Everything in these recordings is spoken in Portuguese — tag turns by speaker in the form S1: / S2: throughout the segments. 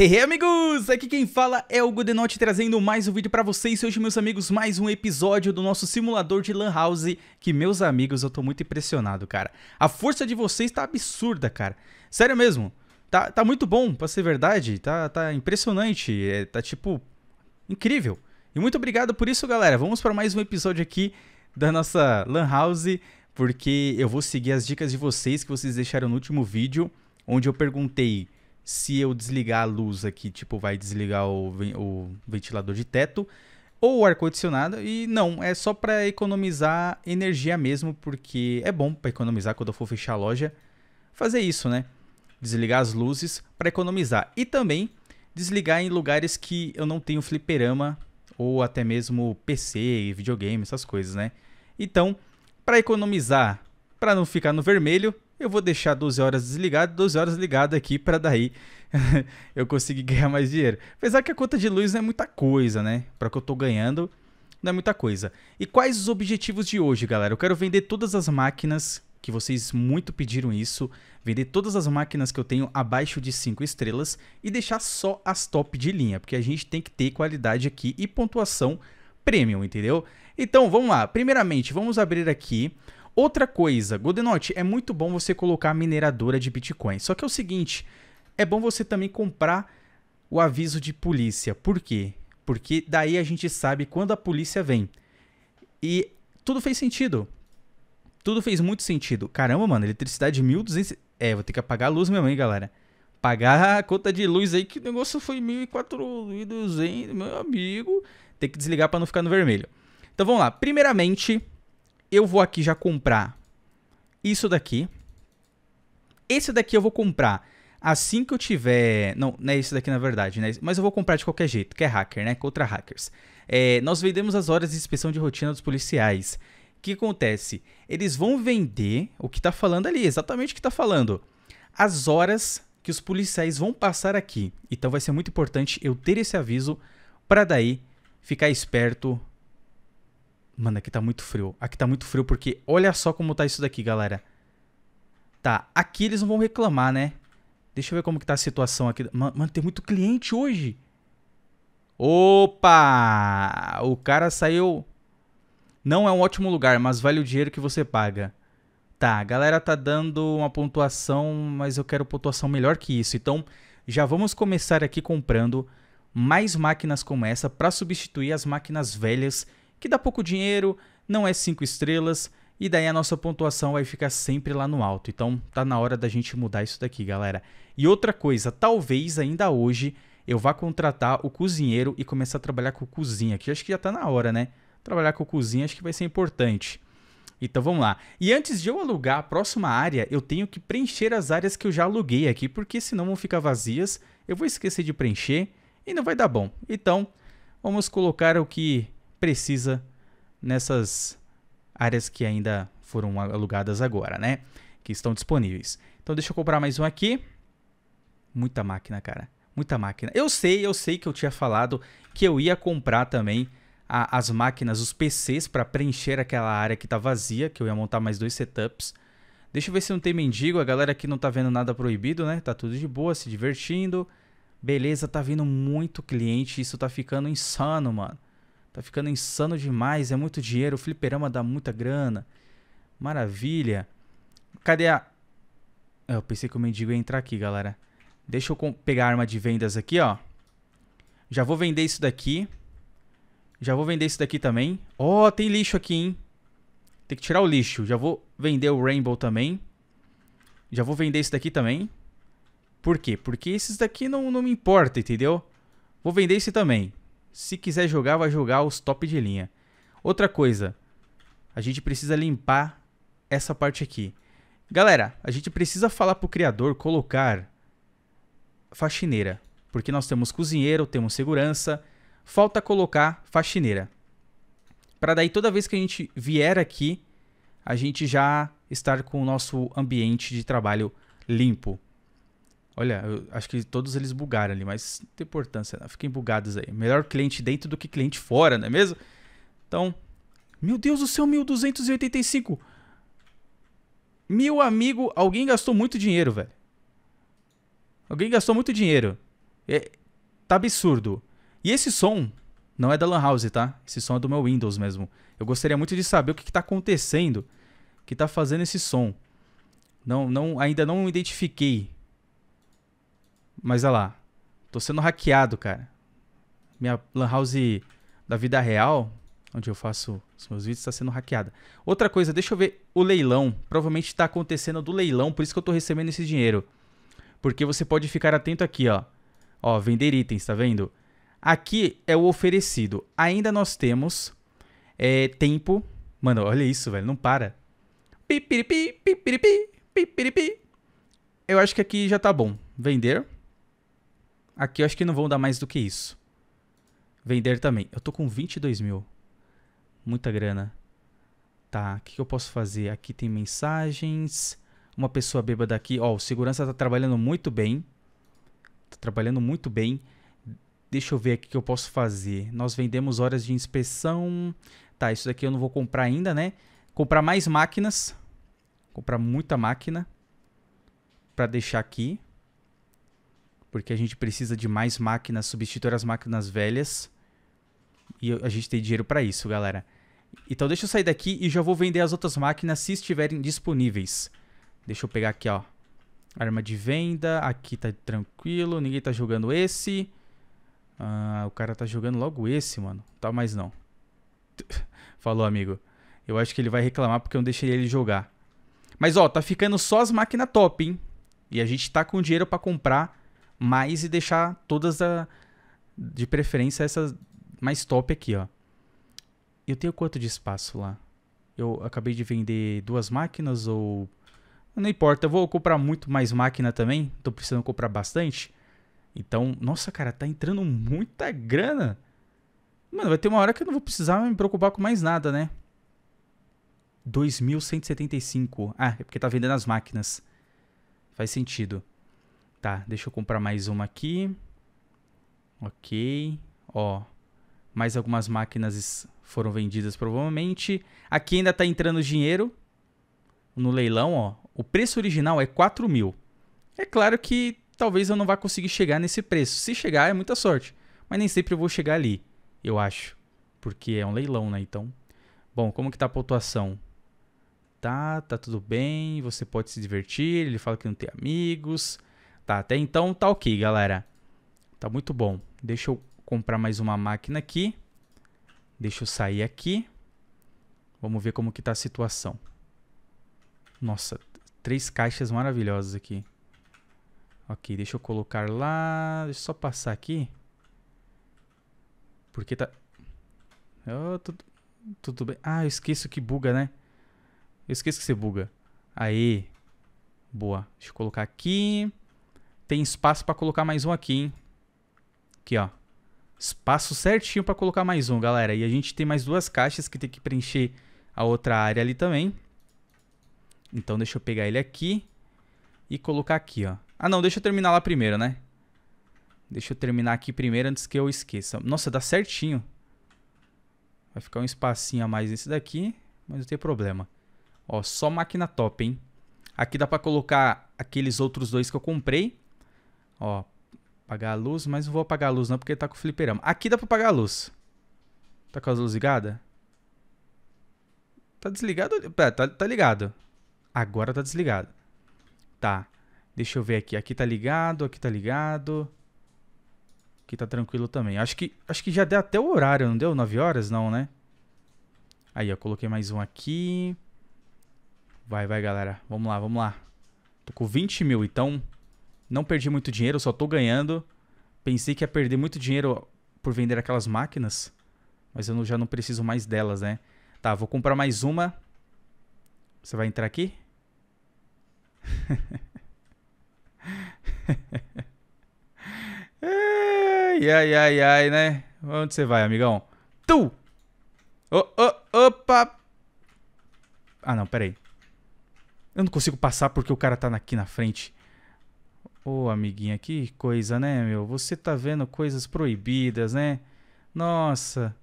S1: Hey, hey, amigos! Aqui quem fala é o Goodenote trazendo mais um vídeo pra vocês. Hoje, meus amigos, mais um episódio do nosso simulador de Lan House. Que, meus amigos, eu tô muito impressionado, cara. A força de vocês tá absurda, cara. Sério mesmo. Tá, tá muito bom, pra ser verdade. Tá, tá impressionante. É, tá, tipo, incrível. E muito obrigado por isso, galera. Vamos para mais um episódio aqui da nossa Lan House. Porque eu vou seguir as dicas de vocês que vocês deixaram no último vídeo. Onde eu perguntei se eu desligar a luz aqui, tipo, vai desligar o, o ventilador de teto ou o ar-condicionado. E não, é só para economizar energia mesmo, porque é bom para economizar quando eu for fechar a loja. Fazer isso, né? Desligar as luzes para economizar. E também desligar em lugares que eu não tenho fliperama ou até mesmo PC, videogame, essas coisas, né? Então, para economizar, para não ficar no vermelho, eu vou deixar 12 horas desligado, 12 horas ligado aqui para daí eu conseguir ganhar mais dinheiro. Apesar que a conta de luz não é muita coisa, né? Para que eu tô ganhando, não é muita coisa. E quais os objetivos de hoje, galera? Eu quero vender todas as máquinas que vocês muito pediram isso, vender todas as máquinas que eu tenho abaixo de 5 estrelas e deixar só as top de linha, porque a gente tem que ter qualidade aqui e pontuação premium, entendeu? Então, vamos lá. Primeiramente, vamos abrir aqui Outra coisa, Godenote, é muito bom você colocar mineradora de Bitcoin. Só que é o seguinte, é bom você também comprar o aviso de polícia. Por quê? Porque daí a gente sabe quando a polícia vem. E tudo fez sentido. Tudo fez muito sentido. Caramba, mano, eletricidade 1200... É, vou ter que apagar a luz mesmo, hein, galera pagar a conta de luz aí, que o negócio foi 1.400, meu amigo. Tem que desligar para não ficar no vermelho. Então vamos lá. Primeiramente, eu vou aqui já comprar isso daqui. Esse daqui eu vou comprar assim que eu tiver. Não, não é esse daqui na verdade, né? Mas eu vou comprar de qualquer jeito, que é hacker, né? Contra hackers. É, nós vendemos as horas de inspeção de rotina dos policiais. O que acontece? Eles vão vender o que tá falando ali, exatamente o que tá falando. As horas que os policiais vão passar aqui. Então vai ser muito importante eu ter esse aviso para daí ficar esperto Mano, aqui tá muito frio. Aqui tá muito frio porque olha só como tá isso daqui, galera. Tá, aqui eles não vão reclamar, né? Deixa eu ver como que tá a situação aqui. Mano, tem muito cliente hoje. Opa! O cara saiu... Não é um ótimo lugar, mas vale o dinheiro que você paga. Tá, a galera tá dando uma pontuação, mas eu quero pontuação melhor que isso. Então, já vamos começar aqui comprando mais máquinas como essa para substituir as máquinas velhas que dá pouco dinheiro, não é 5 estrelas, e daí a nossa pontuação vai ficar sempre lá no alto. Então tá na hora da gente mudar isso daqui, galera. E outra coisa, talvez ainda hoje eu vá contratar o cozinheiro e começar a trabalhar com cozinha, que acho que já tá na hora, né? Trabalhar com cozinha acho que vai ser importante. Então vamos lá. E antes de eu alugar a próxima área, eu tenho que preencher as áreas que eu já aluguei aqui, porque senão vão ficar vazias, eu vou esquecer de preencher e não vai dar bom. Então, vamos colocar o que precisa nessas áreas que ainda foram alugadas agora, né? Que estão disponíveis. Então deixa eu comprar mais um aqui. Muita máquina, cara. Muita máquina. Eu sei, eu sei que eu tinha falado que eu ia comprar também a, as máquinas, os PCs para preencher aquela área que tá vazia, que eu ia montar mais dois setups. Deixa eu ver se não tem mendigo. A galera aqui não tá vendo nada proibido, né? Tá tudo de boa, se divertindo. Beleza, tá vindo muito cliente. Isso tá ficando insano, mano. Tá ficando insano demais, é muito dinheiro, o fliperama dá muita grana. Maravilha. Cadê a... É, eu pensei que o mendigo ia entrar aqui, galera. Deixa eu pegar a arma de vendas aqui, ó. Já vou vender isso daqui. Já vou vender isso daqui também. Ó, oh, tem lixo aqui, hein? Tem que tirar o lixo. Já vou vender o Rainbow também. Já vou vender isso daqui também. Por quê? Porque esses daqui não, não me importa, entendeu? Vou vender esse também. Se quiser jogar, vai jogar os top de linha. Outra coisa, a gente precisa limpar essa parte aqui. Galera, a gente precisa falar pro criador colocar faxineira, porque nós temos cozinheiro, temos segurança, falta colocar faxineira. Para daí toda vez que a gente vier aqui, a gente já estar com o nosso ambiente de trabalho limpo. Olha, eu acho que todos eles bugaram ali, mas não tem importância, não. fiquem bugados aí. Melhor cliente dentro do que cliente fora, não é mesmo? Então, meu Deus do céu, 1285. Meu amigo, alguém gastou muito dinheiro, velho. Alguém gastou muito dinheiro. É, tá absurdo. E esse som não é da Lan House, tá? Esse som é do meu Windows mesmo. Eu gostaria muito de saber o que, que tá acontecendo, que tá fazendo esse som. Não, não, ainda não identifiquei mas olha lá. Tô sendo hackeado, cara. Minha Lan House da vida real, onde eu faço os meus vídeos, está sendo hackeada. Outra coisa, deixa eu ver o leilão. Provavelmente está acontecendo do leilão, por isso que eu estou recebendo esse dinheiro. Porque você pode ficar atento aqui, ó. Ó, vender itens, tá vendo? Aqui é o oferecido. Ainda nós temos é, tempo. Mano, olha isso, velho, não para. Pipiripi, pipiripi, pipiripi. Eu acho que aqui já tá bom. Vender. Aqui eu acho que não vão dar mais do que isso. Vender também. Eu tô com 22 mil. Muita grana. Tá, o que, que eu posso fazer? Aqui tem mensagens. Uma pessoa bêbada aqui. Ó, o segurança tá trabalhando muito bem. Tá trabalhando muito bem. Deixa eu ver aqui o que eu posso fazer. Nós vendemos horas de inspeção. Tá, isso daqui eu não vou comprar ainda, né? Comprar mais máquinas. Comprar muita máquina. Pra deixar aqui porque a gente precisa de mais máquinas, substituir as máquinas velhas. E a gente tem dinheiro para isso, galera. Então deixa eu sair daqui e já vou vender as outras máquinas se estiverem disponíveis. Deixa eu pegar aqui, ó. Arma de venda, aqui tá tranquilo, ninguém tá jogando esse. Ah, o cara tá jogando logo esse, mano. Tá, mas não. Falou, amigo. Eu acho que ele vai reclamar porque eu não deixei ele jogar. Mas, ó, tá ficando só as máquinas top, hein? E a gente tá com dinheiro para comprar mais e deixar todas a, de preferência essas mais top aqui, ó. Eu tenho quanto de espaço lá? Eu acabei de vender duas máquinas ou... Não importa, eu vou comprar muito mais máquina também. Tô precisando comprar bastante. Então, nossa, cara, tá entrando muita grana. Mano, vai ter uma hora que eu não vou precisar me preocupar com mais nada, né? 2.175. Ah, é porque tá vendendo as máquinas. Faz sentido. Tá, deixa eu comprar mais uma aqui. Ok. Ó, mais algumas máquinas foram vendidas provavelmente. Aqui ainda tá entrando dinheiro no leilão, ó. O preço original é 4 mil. É claro que talvez eu não vá conseguir chegar nesse preço. Se chegar, é muita sorte. Mas nem sempre eu vou chegar ali, eu acho. Porque é um leilão, né? Então. Bom, como que tá a pontuação? Tá, tá tudo bem, você pode se divertir. Ele fala que não tem amigos. Tá, até então tá ok, galera. Tá muito bom. Deixa eu comprar mais uma máquina aqui. Deixa eu sair aqui. Vamos ver como que tá a situação. Nossa, três caixas maravilhosas aqui. Ok, deixa eu colocar lá... Deixa eu só passar aqui. Porque tá... Oh, tudo, tudo bem. Ah, eu esqueço que buga, né? Eu esqueço que você buga. Aí. Boa. Deixa eu colocar aqui. Tem espaço para colocar mais um aqui, hein? Aqui, ó. Espaço certinho para colocar mais um, galera. E a gente tem mais duas caixas que tem que preencher a outra área ali também. Então deixa eu pegar ele aqui e colocar aqui, ó. Ah, não, deixa eu terminar lá primeiro, né? Deixa eu terminar aqui primeiro antes que eu esqueça. Nossa, dá certinho. Vai ficar um espacinho a mais nesse daqui, mas não tem problema. Ó, só máquina top, hein? Aqui dá pra colocar aqueles outros dois que eu comprei. Ó, apagar a luz, mas não vou apagar a luz não, porque tá com o fliperama. Aqui dá pra apagar a luz. Tá com as luz ligada Tá desligado? Pera, tá, tá ligado. Agora tá desligado. Tá. Deixa eu ver aqui. Aqui tá ligado, aqui tá ligado. Aqui tá tranquilo também. Acho que, acho que já deu até o horário, não deu? 9 horas? Não, né? Aí, ó. Coloquei mais um aqui. Vai, vai, galera. Vamos lá, vamos lá. Tô com 20 mil, então não perdi muito dinheiro, só tô ganhando. Pensei que ia perder muito dinheiro por vender aquelas máquinas, mas eu já não preciso mais delas, né? Tá, vou comprar mais uma. Você vai entrar aqui? ai, ai, ai, ai, né? Onde você vai, amigão? Tu! Oh, oh, opa! Ah, não, peraí. Eu não consigo passar porque o cara tá aqui na frente. Ô, amiguinha, que coisa, né, meu? Você tá vendo coisas proibidas, né? Nossa,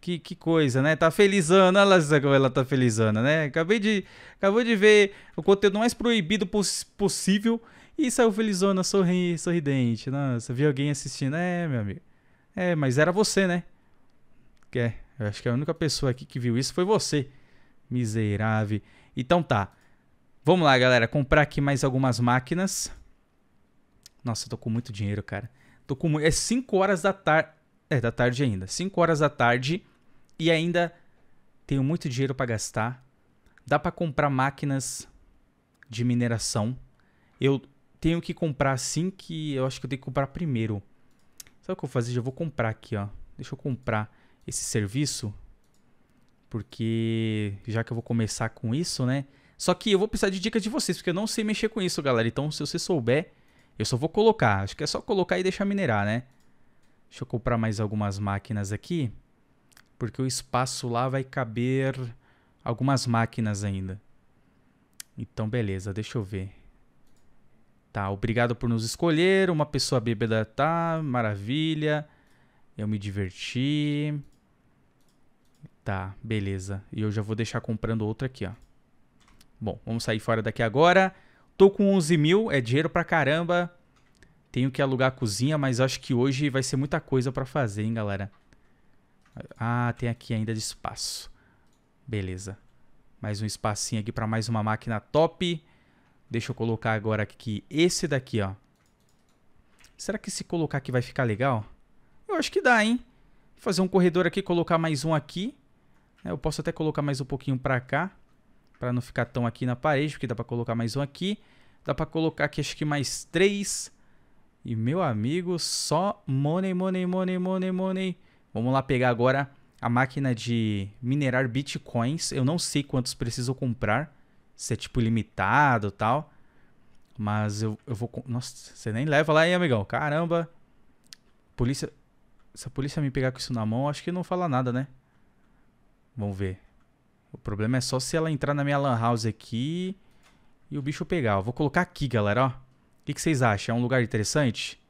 S1: que, que coisa, né? Tá felizando, olha lá como ela tá felizando, né? Acabei de, acabou de ver o conteúdo mais proibido poss possível e saiu felizona, sorri, sorridente. Nossa, vi alguém assistindo. É, meu amigo. É, mas era você, né? Que é, eu acho que a única pessoa aqui que viu isso foi você. Miserável. Então tá. Vamos lá, galera. Comprar aqui mais algumas máquinas. Nossa, eu tô com muito dinheiro, cara. Tô com É 5 horas da tarde. É, da tarde ainda. 5 horas da tarde e ainda tenho muito dinheiro para gastar. Dá para comprar máquinas de mineração. Eu tenho que comprar assim que. Eu acho que eu tenho que comprar primeiro. Sabe o que eu vou fazer? Já vou comprar aqui, ó. Deixa eu comprar esse serviço. Porque já que eu vou começar com isso, né? Só que eu vou precisar de dicas de vocês, porque eu não sei mexer com isso, galera. Então, se você souber, eu só vou colocar, acho que é só colocar e deixar minerar, né? Deixa eu comprar mais algumas máquinas aqui, porque o espaço lá vai caber algumas máquinas ainda. Então, beleza, deixa eu ver. Tá, obrigado por nos escolher, uma pessoa bêbada tá, maravilha. Eu me diverti. Tá, beleza. E eu já vou deixar comprando outra aqui, ó. Bom, vamos sair fora daqui agora. Tô com 11 mil, é dinheiro pra caramba. Tenho que alugar a cozinha, mas acho que hoje vai ser muita coisa pra fazer, hein, galera. Ah, tem aqui ainda de espaço. Beleza. Mais um espacinho aqui pra mais uma máquina top. Deixa eu colocar agora aqui esse daqui, ó. Será que se colocar aqui vai ficar legal? Eu acho que dá, hein? fazer um corredor aqui, colocar mais um aqui. Eu posso até colocar mais um pouquinho pra cá para não ficar tão aqui na parede, porque dá para colocar mais um aqui. Dá para colocar aqui acho que mais três. E meu amigo, só money, money, money, money, money. Vamos lá pegar agora a máquina de minerar bitcoins. Eu não sei quantos preciso comprar. Se é tipo limitado tal. Mas eu, eu vou. Nossa, você nem leva lá aí, amigão. Caramba. Polícia. Se a polícia me pegar com isso na mão, acho que não fala nada, né? Vamos ver. O problema é só se ela entrar na minha lan house aqui e o bicho pegar. Eu vou colocar aqui, galera, O que, que vocês acham? É um lugar interessante?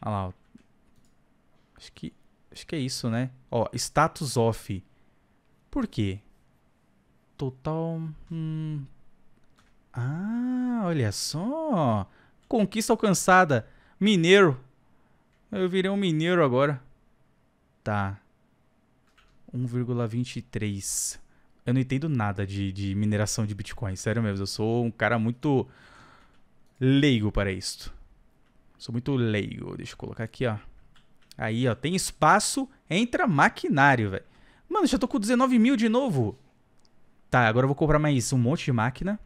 S1: Olha lá, ó. Acho que, acho que é isso, né? Ó, status off. Por quê? Total... Hum... Ah, olha só. Conquista alcançada. Mineiro. Eu virei um mineiro agora. Tá. 1,23. Eu não entendo nada de, de mineração de Bitcoin, sério mesmo. Eu sou um cara muito leigo para isto. Sou muito leigo. Deixa eu colocar aqui, ó. Aí, ó, tem espaço, entra maquinário, velho. Mano, já tô com 19 mil de novo. Tá, agora eu vou comprar mais um monte de máquina.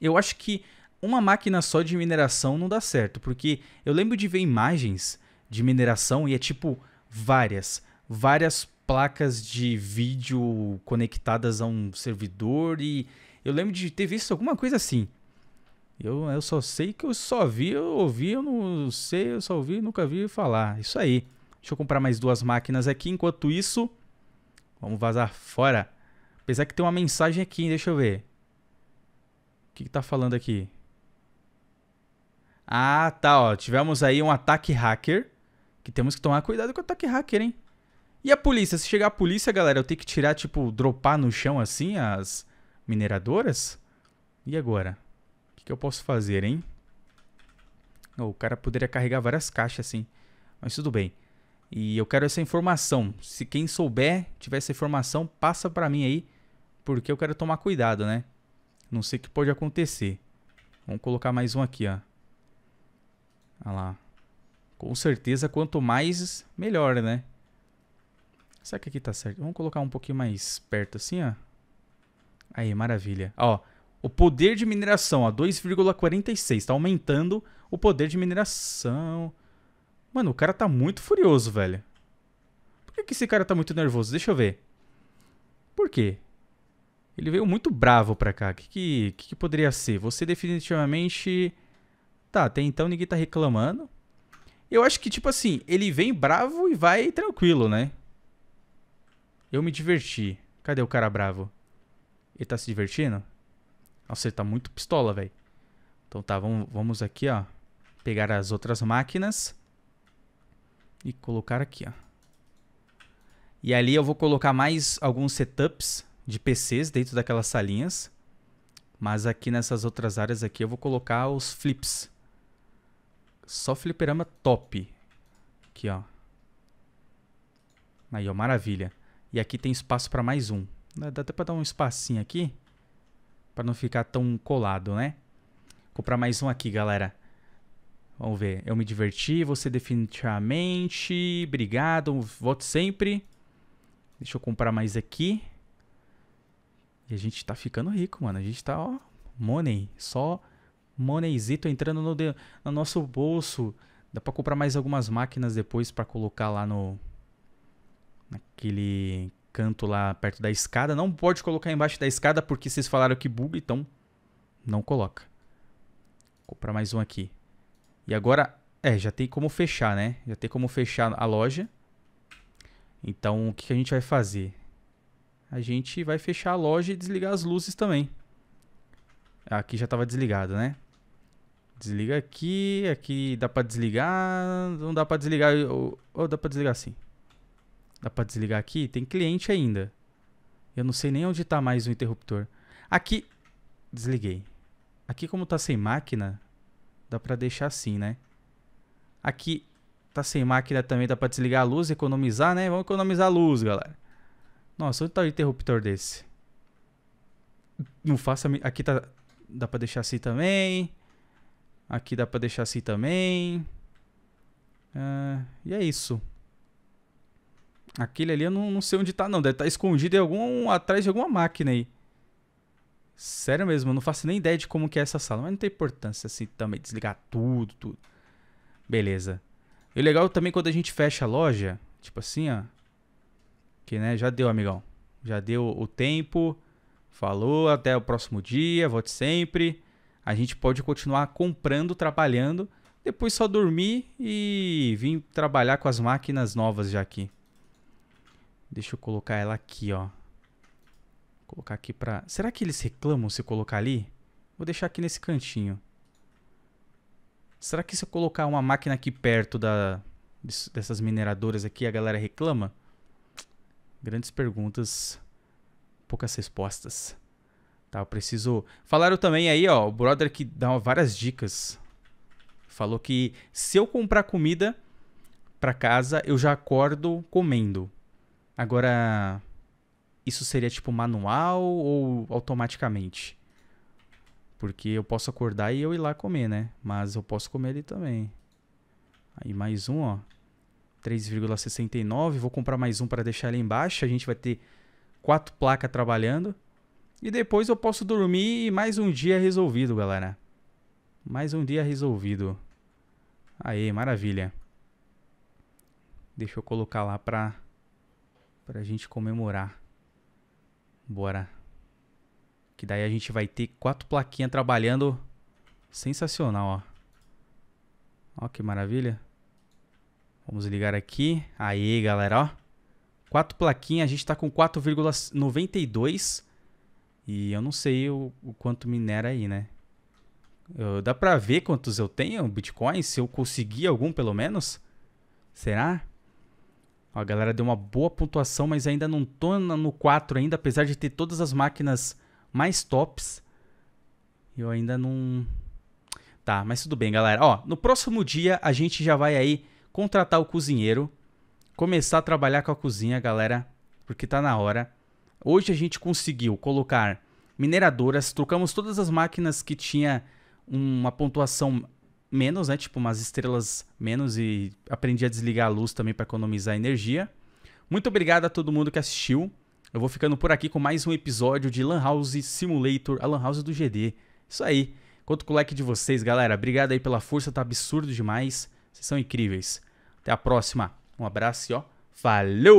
S1: Eu acho que uma máquina só de mineração não dá certo, porque eu lembro de ver imagens de mineração e é tipo várias, várias placas de vídeo conectadas a um servidor e eu lembro de ter visto alguma coisa assim. Eu, eu só sei que eu só vi, eu ouvi, eu não sei, eu só ouvi, nunca vi falar. Isso aí. Deixa eu comprar mais duas máquinas aqui. Enquanto isso, vamos vazar fora. Apesar que tem uma mensagem aqui, deixa eu ver. O que, que tá falando aqui? Ah, tá, ó. Tivemos aí um ataque hacker. Que temos que tomar cuidado com o ataque hacker, hein? E a polícia? Se chegar a polícia, galera, eu tenho que tirar, tipo, dropar no chão assim as mineradoras? E agora? O que, que eu posso fazer, hein? Oh, o cara poderia carregar várias caixas assim. Mas tudo bem. E eu quero essa informação. Se quem souber, tiver essa informação, passa para mim aí. Porque eu quero tomar cuidado, né? Não sei o que pode acontecer. Vamos colocar mais um aqui, ó. Olha lá. Com certeza, quanto mais, melhor, né? Será que aqui tá certo? Vamos colocar um pouquinho mais perto assim, ó. Aí, maravilha. Ó, o poder de mineração, ó, 2,46. Tá aumentando o poder de mineração. Mano, o cara tá muito furioso, velho. Por que, que esse cara tá muito nervoso? Deixa eu ver. Por quê? Ele veio muito bravo pra cá. O que, que, que, que poderia ser? Você definitivamente... Tá, até então ninguém tá reclamando. Eu acho que, tipo assim, ele vem bravo e vai tranquilo, né? Eu me diverti. Cadê o cara bravo? Ele tá se divertindo? Nossa, ele tá muito pistola, velho. Então tá, vamos, vamos aqui, ó. Pegar as outras máquinas. E colocar aqui, ó. E ali eu vou colocar mais alguns setups de PCs dentro daquelas salinhas. Mas aqui nessas outras áreas aqui eu vou colocar os flips. Só fliperama top. Aqui, ó. Aí, ó, maravilha. E aqui tem espaço para mais um. Né, dá até para dar um espacinho aqui. Para não ficar tão colado, né? Vou comprar mais um aqui, galera. Vamos ver. Eu me diverti, você definitivamente. Obrigado, voto sempre. Deixa eu comprar mais aqui. E a gente tá ficando rico, mano. A gente tá, ó, money. Só moneyzito entrando no, de... no nosso bolso. Dá pra comprar mais algumas máquinas depois pra colocar lá no, naquele canto lá perto da escada. Não pode colocar embaixo da escada porque vocês falaram que buga, então não coloca. Vou comprar mais um aqui. E agora, é, já tem como fechar, né? Já tem como fechar a loja. Então, o que, a gente vai fazer? A gente vai fechar a loja e desligar as luzes também. Aqui já estava desligado, né? Desliga aqui, aqui dá para desligar, não dá para desligar, ou, ou dá para desligar sim. Dá para desligar aqui? Tem cliente ainda. Eu não sei nem onde está mais o interruptor. Aqui. Desliguei. Aqui, como tá sem máquina, dá para deixar assim, né? Aqui tá sem máquina também, dá para desligar a luz, economizar, né? Vamos economizar a luz, galera. Nossa, onde tá o interruptor desse? Não faça. Aqui tá. Dá para deixar assim também. Aqui dá para deixar assim também. Ah, e é isso. Aquele ali eu não, não sei onde tá, não. Deve estar tá escondido em algum, atrás de alguma máquina aí. Sério mesmo, eu não faço nem ideia de como que é essa sala. Mas não tem importância assim também, desligar tudo, tudo. Beleza. E o legal também quando a gente fecha a loja, tipo assim, ó. Que, né, já deu, amigão. Já deu o tempo. Falou, até o próximo dia, volte sempre. A gente pode continuar comprando, trabalhando. Depois só dormir e vir trabalhar com as máquinas novas já aqui. Deixa eu colocar ela aqui, ó. Vou colocar aqui pra... Será que eles reclamam se eu colocar ali? Vou deixar aqui nesse cantinho. Será que se eu colocar uma máquina aqui perto da... dessas mineradoras aqui, a galera reclama? Grandes perguntas, poucas respostas. Tá, eu preciso... Falaram também aí, ó, o brother que dá várias dicas. Falou que se eu comprar comida pra casa, eu já acordo comendo. Agora, isso seria tipo manual ou automaticamente? Porque eu posso acordar e eu ir lá comer, né? Mas eu posso comer ali também. Aí mais um, ó. 3,69. Vou comprar mais um para deixar ali embaixo. A gente vai ter quatro placas trabalhando. E depois eu posso dormir e mais um dia resolvido, galera. Mais um dia resolvido. Aí, maravilha. Deixa eu colocar lá para pra gente comemorar. Bora. Que daí a gente vai ter quatro plaquinhas trabalhando. Sensacional, ó. Ó que maravilha. Vamos ligar aqui. Aí, galera, ó. Quatro plaquinhas, a gente tá com 4,92. E eu não sei o, o quanto minera aí, né? Eu, dá pra ver quantos eu tenho bitcoins? Se eu conseguir algum, pelo menos? Será? a galera deu uma boa pontuação, mas ainda não tô no 4 ainda, apesar de ter todas as máquinas mais tops. Eu ainda não... Tá, mas tudo bem, galera. Ó, no próximo dia a gente já vai aí contratar o cozinheiro, começar a trabalhar com a cozinha, galera, porque tá na hora. Hoje a gente conseguiu colocar mineradoras, trocamos todas as máquinas que tinha uma pontuação menos, né? Tipo, umas estrelas menos e aprendi a desligar a luz também para economizar energia. Muito obrigado a todo mundo que assistiu. Eu vou ficando por aqui com mais um episódio de Lan House Simulator, a Lan House do GD. Isso aí. Conto com o like de vocês, galera. Obrigado aí pela força, tá absurdo demais. Vocês são incríveis. Até a próxima. Um abraço e ó, valeu!